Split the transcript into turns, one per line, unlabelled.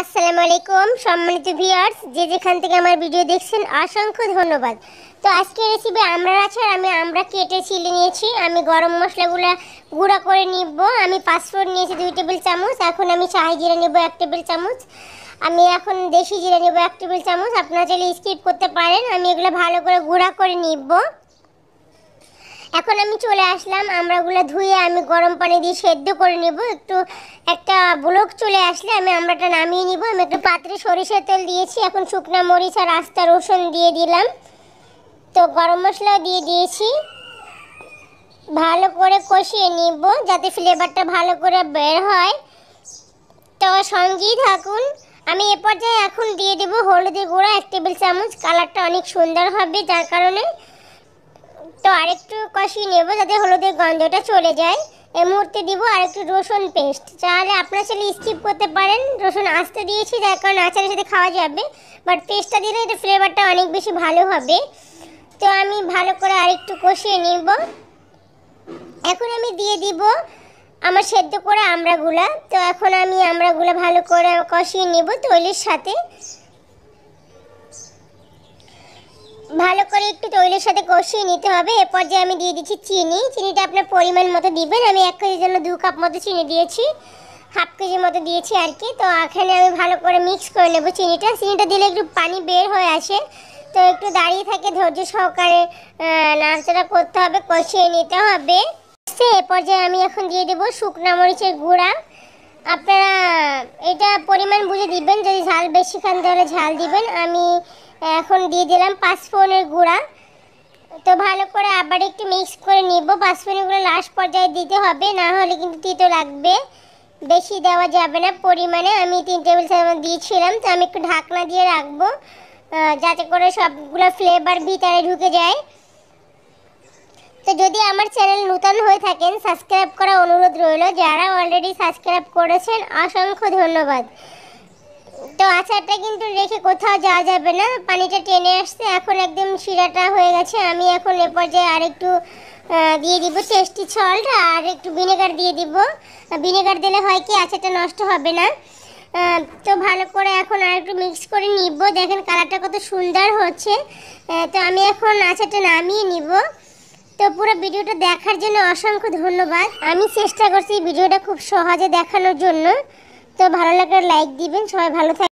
আসসালামু আলাইকুম সম্মানিত ভিউয়ার্স যে যেখান থেকে আমার ভিডিও দেখছেন অসংখ্য ধন্যবাদ তো আজকে রেসিপি আমরা আছে আমি আমরা কেটে ছিলে নিয়েছি আমি গরম মশলাগুলো গুঁড়া করে নিব আমি পাঁচফোড়ন নিয়েছি দুই টেবিল চামচ এখন আমি শাহি জিরা নেব এক টেবিল চামচ আমি এখন দেশি জিরা নেব এক টেবিল চামচ আপনারা চাইলে স্কিপ করতে পারেন আমি এগুলো ভালো করে গুঁড়া করে নিব এখন আমি চলে আসলাম আমরাগুলো ধুয়ে আমি গরম পানি দিয়ে সেদ্ধ করে নিব একটু একটা ব্লক চলে আসলে আমি আমরাটা নামিয়ে নিব আমি একটু পাত্রে সরিষার তেল দিয়েছি এখন শুকনো মরিচ আর আস্তা রসুন দিয়ে দিলাম তো গরম মশলাও দিয়ে দিয়েছি ভালো করে কষিয়ে নিব যাতে ফ্লেভারটা ভালো করে বের হয় তো সঙ্গেই থাকুন আমি এ পর্যায়ে এখন দিয়ে দেবো হলুদের গুঁড়া এক টেবিল চামচ কালারটা অনেক সুন্দর হবে যার কারণে আরেকটু কষিয়ে নেব যাতে হলুদের গন্ধটা চলে যায় এই মুহূর্তে দিব আর একটু রসুন পেস্ট তাহলে আপনার ছেলে স্কিপ করতে পারেন রসুন আস্তে দিয়েছি তার কারণ আচারের সাথে খাওয়া যাবে বাট পেস্টটা দিলে এটা ফ্লেভারটা অনেক বেশি ভালো হবে তো আমি ভালো করে আরেকটু কষিয়ে নিব এখন আমি দিয়ে দিব আমার সেদ্ধ করা আমড়াগুলা তো এখন আমি আমড়াগুলা ভালো করে কষিয়ে নেব তৈলের সাথে ভালো করে একটু তৈলের সাথে কষিয়ে নিতে হবে এরপর যে আমি দিয়ে দিচ্ছি চিনি চিনিটা আপনার পরিমাণ মতো দিবেন আমি এক কেজির জন্য দু কাপ মতো চিনি দিয়েছি হাফ কেজির মতো দিয়েছি আর কি তো এখানে আমি ভালো করে মিক্স করে নেবো চিনিটা চিনিটা দিলে একটু পানি বের হয়ে আসে তো একটু দাঁড়িয়ে থাকে ধৈর্য সহকারে নাড়াচাড়া করতে হবে কষিয়ে নিতে হবে সে এরপর যে আমি এখন দিয়ে দেবো শুকনা মরিচের গুঁড়া আপনারা এটা পরিমাণ বুঝে দিবেন যদি ঝাল বেশি খান তাহলে ঝাল দিবেন আমি এখন দিয়ে দিলাম পাঁচফোনের গুঁড়া তো ভালো করে আবার একটু মিক্স করে নিব পাঁচফোনের গুঁড়া লাস্ট পর্যায়ে দিতে হবে না হলে কিন্তু তিতো লাগবে বেশি দেওয়া যাবে না পরিমাণে আমি তিন টেবিল চামচ দিয়েছিলাম তো আমি একটু ঢাকনা দিয়ে রাখবো যাতে করে সবগুলো ফ্লেভার ভিতরে ঢুকে যায় তো যদি আমার চ্যানেল নূতন হয়ে থাকেন সাবস্ক্রাইব করা অনুরোধ রইল যারা অলরেডি সাবস্ক্রাইব করেছেন অসংখ্য ধন্যবাদ তো আচারটা কিন্তু রেখে কোথাও যাওয়া যাবে না পানিটা টেনে আসছে এখন একদম শিরাটা হয়ে গেছে আমি এখন এ পর্যায়ে আরেকটু দিয়ে দিব টেস্টি ছলটা আর একটু ভিনেগার দিয়ে দিব ভিনেগার দিলে হয় কি আচারটা নষ্ট হবে না তো ভালো করে এখন আর একটু মিক্স করে নিব দেখেন কালারটা কত সুন্দর হচ্ছে তো আমি এখন আচারটা নামিয়ে নিব তো পুরো ভিডিওটা দেখার জন্য অসংখ্য ধন্যবাদ আমি চেষ্টা করছি ভিডিওটা খুব সহজে দেখানোর জন্য তো ভালো লাগলে লাইক দিবেন সবাই ভালো থাকবেন